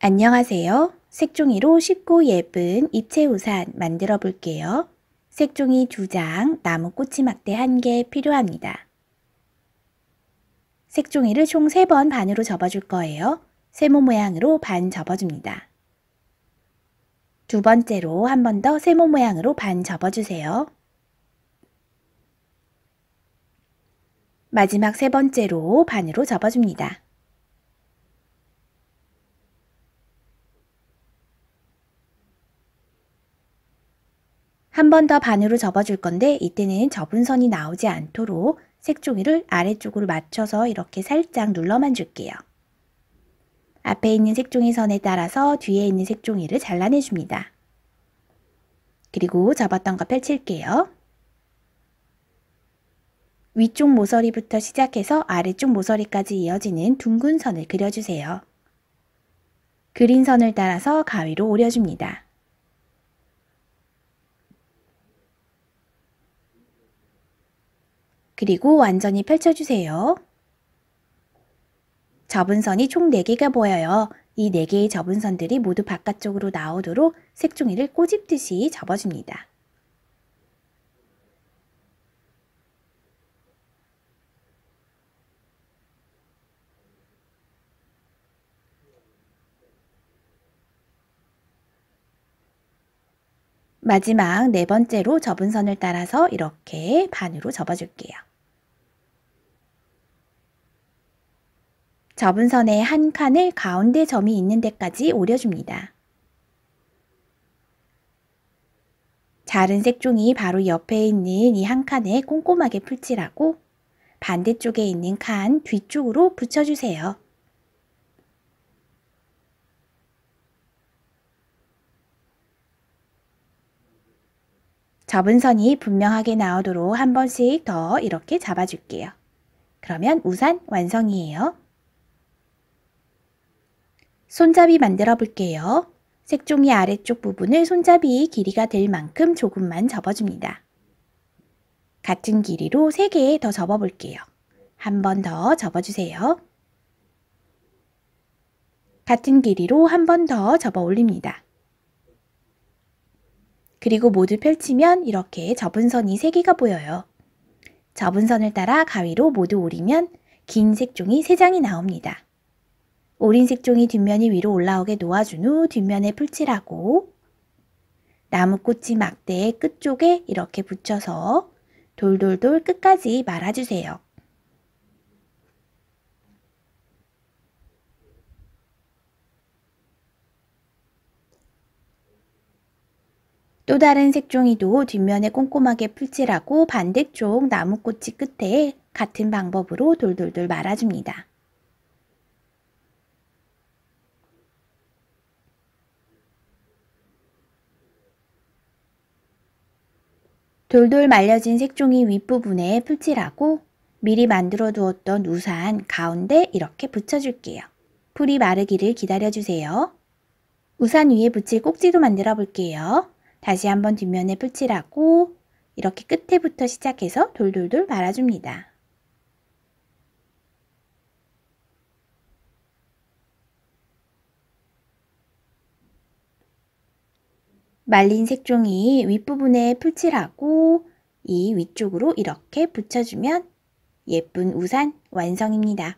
안녕하세요. 색종이로 쉽고 예쁜 입체 우산 만들어 볼게요. 색종이 2장, 나무 꼬치막대 1개 필요합니다. 색종이를 총 3번 반으로 접어줄 거예요. 세모 모양으로 반 접어줍니다. 두 번째로 한 번 더 세모 모양으로 반 접어주세요. 마지막 세 번째로 반으로 접어줍니다. 한번더 반으로 접어줄 건데 이때는 접은 선이 나오지 않도록 색종이를 아래쪽으로 맞춰서 이렇게 살짝 눌러만 줄게요. 앞에 있는 색종이 선에 따라서 뒤에 있는 색종이를 잘라내줍니다. 그리고 접었던 거 펼칠게요. 위쪽 모서리부터 시작해서 아래쪽 모서리까지 이어지는 둥근 선을 그려주세요. 그린 선을 따라서 가위로 오려줍니다. 그리고 완전히 펼쳐주세요. 접은 선이 총 4개가 보여요. 이 4개의 접은 선들이 모두 바깥쪽으로 나오도록 색종이를 꼬집듯이 접어줍니다. 마지막 네 번째로 접은 선을 따라서 이렇게 반으로 접어줄게요. 접은 선의 한 칸을 가운데 점이 있는 데까지 오려줍니다. 자른 색종이 바로 옆에 있는 이 한 칸에 꼼꼼하게 풀칠하고 반대쪽에 있는 칸 뒤쪽으로 붙여주세요. 접은 선이 분명하게 나오도록 한 번씩 더 이렇게 잡아줄게요. 그러면 우산 완성이에요. 손잡이 만들어 볼게요. 색종이 아래쪽 부분을 손잡이 길이가 될 만큼 조금만 접어줍니다. 같은 길이로 3개 더 접어볼게요. 한 번 더 접어주세요. 같은 길이로 한 번 더 접어 올립니다. 그리고 모두 펼치면 이렇게 접은 선이 3개가 보여요. 접은 선을 따라 가위로 모두 오리면 긴 색종이 3장이 나옵니다. 오린 색종이 뒷면이 위로 올라오게 놓아준 후 뒷면에 풀칠하고 나무꽃이 막대의 끝쪽에 이렇게 붙여서 돌돌돌 끝까지 말아주세요. 또 다른 색종이도 뒷면에 꼼꼼하게 풀칠하고 반대쪽 나무꽃이 끝에 같은 방법으로 돌돌돌 말아줍니다. 돌돌 말려진 색종이 윗부분에 풀칠하고 미리 만들어 두었던 우산 가운데 이렇게 붙여줄게요. 풀이 마르기를 기다려주세요. 우산 위에 붙일 꼭지도 만들어 볼게요. 다시 한번 뒷면에 풀칠하고 이렇게 끝에부터 시작해서 돌돌돌 말아줍니다. 말린 색종이 윗부분에 풀칠하고 이 위쪽으로 이렇게 붙여주면 예쁜 우산 완성입니다.